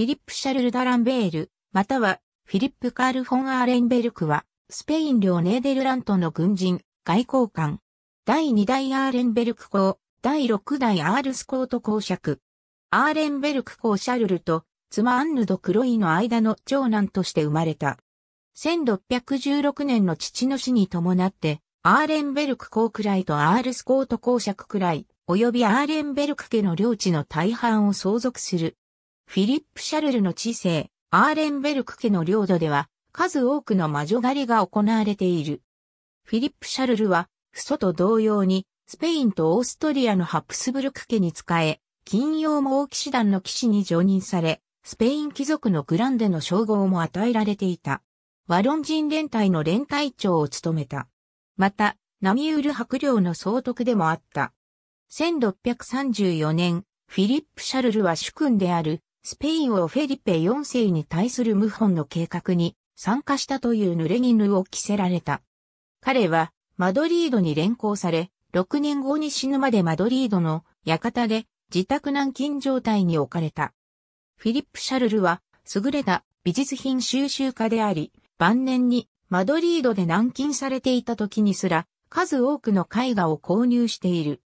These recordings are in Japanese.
フィリップ・シャルル・ダランベール、またはフィリップ・カール・フォン・アーレンベルクは、スペイン領ネーデルラントの軍人、外交官。第2代アーレンベルク公、第6代アールスコート公爵。アーレンベルク公シャルルと、妻アンヌ・ド・クロイの間の長男として生まれた。1616年の父の死に伴って、アーレンベルク公くらいとアールスコート公爵くらい、及びアーレンベルク家の領地の大半を相続するフィリップ・シャルルの知性、アーレンベルク家の領土では、数多くの魔女狩りが行われている。フィリップ・シャルルは、父祖と同様に、スペインとオーストリアのハプスブルク家に仕え、金曜も王騎士団の騎士に常任され、スペイン貴族のグランデの称号も与えられていた。ワロン人連隊の連隊長を務めた。また、ナミウル伯領の総督でもあった。1634年、フィリップ・シャルルは主君であるスペインをフェリペ4世に対する謀反の計画に参加したという濡れ衣を着せられた。彼はマドリードに連行され、6年後に死ぬまでマドリードの館で自宅軟禁状態に置かれた。フィリップ・シャルルは優れた美術品収集家であり、晩年にマドリードで軟禁されていた時にすら数多くの絵画を購入している。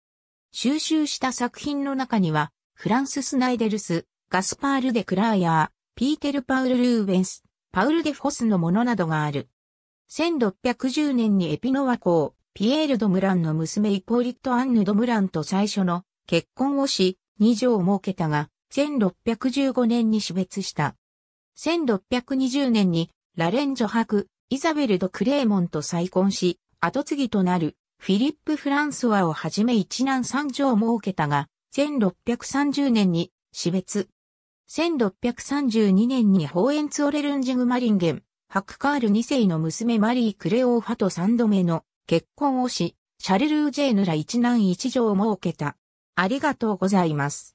収集した作品の中には、フランススナイデルス、ガスパール・デ・クラーヤー、ピーテル・パウル・ルーベンス、パウル・デ・フォスのものなどがある。1610年にエピノワ公、ピエール・ド・ムランの娘イポーリット・アンヌ・ド・ムランと最初の結婚をし、二女を設けたが、1615年に死別した。1620年にラレンジョク、イザベル・ド・クレーモンと再婚し、後継ぎとなるフィリップ・フランソワをはじめ一男三女を設けたが、1630年に死別。1632年にホーエンツオレルンジグマリンゲン、ハクカール2世の娘マリー・クレオーファと3度目の結婚をし、シャルルージェーヌら一男一女を設けた。ありがとうございます。